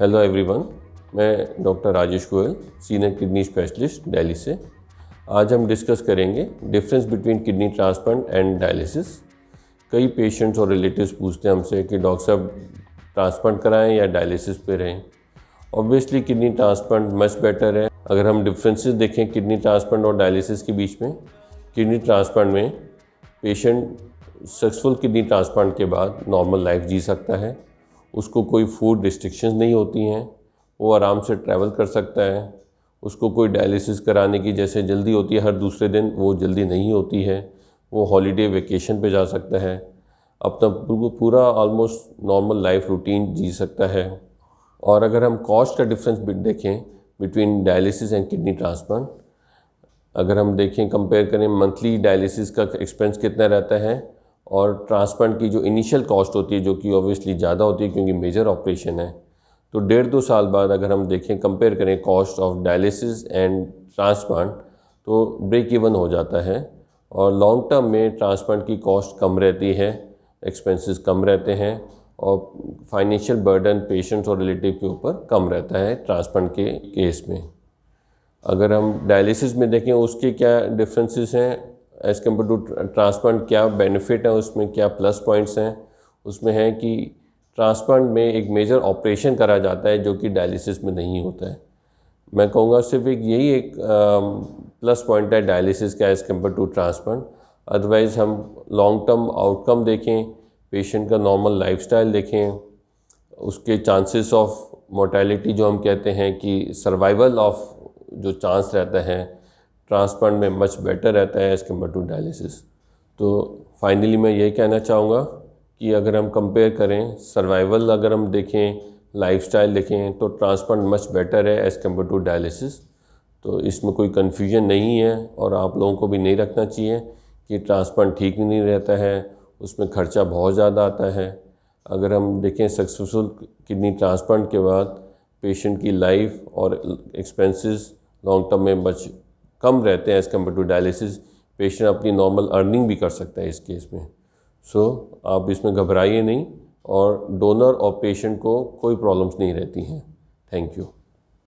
hello everyone मैं doctor Rajesh Goyal senior kidney specialist Delhi से आज हम डिस्कस करेंगे difference between kidney transplant and dialysis कई पेशेंट्स और रिलेटिव्स पूछते हैं हमसे कि डॉक्टर साहब ट्रांसप्लांट कराएं या डायलिसिस पे रहें obviously kidney transplant much better है अगर हम डिफरेंसेस देखें किडनी ट्रांसप्लांट और डायलिसिस के बीच में किडनी ट्रांसप्लांट में पेशेंट सक्सेसफुल किडनी ट्रांसप्लांट के बाद नॉर्मल लाइफ जी सकता है उसको कोई फूड रिस्ट्रिक्शंस नहीं होती हैं वो आराम से ट्रैवल कर सकता है उसको कोई डायलिसिस कराने की जैसे जल्दी होती है हर दूसरे दिन वो जल्दी नहीं होती है वो हॉलीडे वेकेशन पे जा सकता है अपना पूरा ऑलमोस्ट नॉर्मल लाइफ रूटीन जी सकता है और अगर हम कॉस्ट का डिफरेंस देखें between dialysis and kidney transplant अगर हम देखें कंपेयर करें मंथली डायलिसिस का एक्सपेंस कितना रहता है और ट्रांसप्लांट की जो इनिशियल कॉस्ट होती है जो कि ऑब्वियसली ज़्यादा होती है क्योंकि मेजर ऑपरेशन है तो डेढ़ दो साल बाद अगर हम देखें कंपेयर करें cost of dialysis and transplant तो ब्रेक इवन हो जाता है और लॉन्ग टर्म में ट्रांसप्लांट की कॉस्ट कम रहती है एक्सपेंसेस कम रहते हैं और फाइनेंशियल बर्डन पेशेंट्स और रिलेटिव के ऊपर कम रहता है ट्रांसप्लांट के केस में अगर हम डायलिसिस में देखें उसके क्या डिफरेंसेस हैं एज़ कम्पेयर टू ट्रांसप्लांट क्या बेनिफिट है उसमें क्या प्लस पॉइंट्स हैं उसमें है कि ट्रांसप्लांट में एक मेजर ऑपरेशन करा जाता है जो कि डायलिसिस में नहीं होता है मैं कहूँगा सिर्फ एक यही एक प्लस पॉइंट है डायलिसिस का as compared to transplant otherwise हम लॉन्ग टर्म आउटकम देखें पेशेंट का नॉर्मल स्टाइल देखें उसके चांसेस ऑफ मोर्टेलिटी जो हम कहते हैं कि सर्वाइवल ऑफ जो चांस रहता है ट्रांसप्लांट में मच बेटर रहता है एज़ कम्पेयर टू डायलिसिस तो फाइनली मैं यही कहना चाहूँगा कि अगर हम कंपेयर करें सर्वाइवल अगर हम देखें लाइफ स्टाइल देखें तो ट्रांसप्लांट मच बेटर है एज़ कम्पेयर टू डायलिसिस तो इसमें कोई कन्फ्यूजन नहीं है और आप लोगों को भी नहीं रखना चाहिए कि ट्रांसप्लांट ठीक नहीं रहता है उसमें खर्चा बहुत ज़्यादा आता है अगर हम देखें सक्सेसफुल किडनी ट्रांसप्लांट के बाद पेशेंट की लाइफ और एक्सपेंसेस लॉन्ग टर्म में बच कम रहते हैं as compared to dialysis patient अपनी नॉर्मल अर्निंग भी कर सकता है इस केस में सो so, आप इसमें घबराइए नहीं और डोनर और पेशेंट को कोई प्रॉब्लम्स नहीं रहती हैं थैंक यू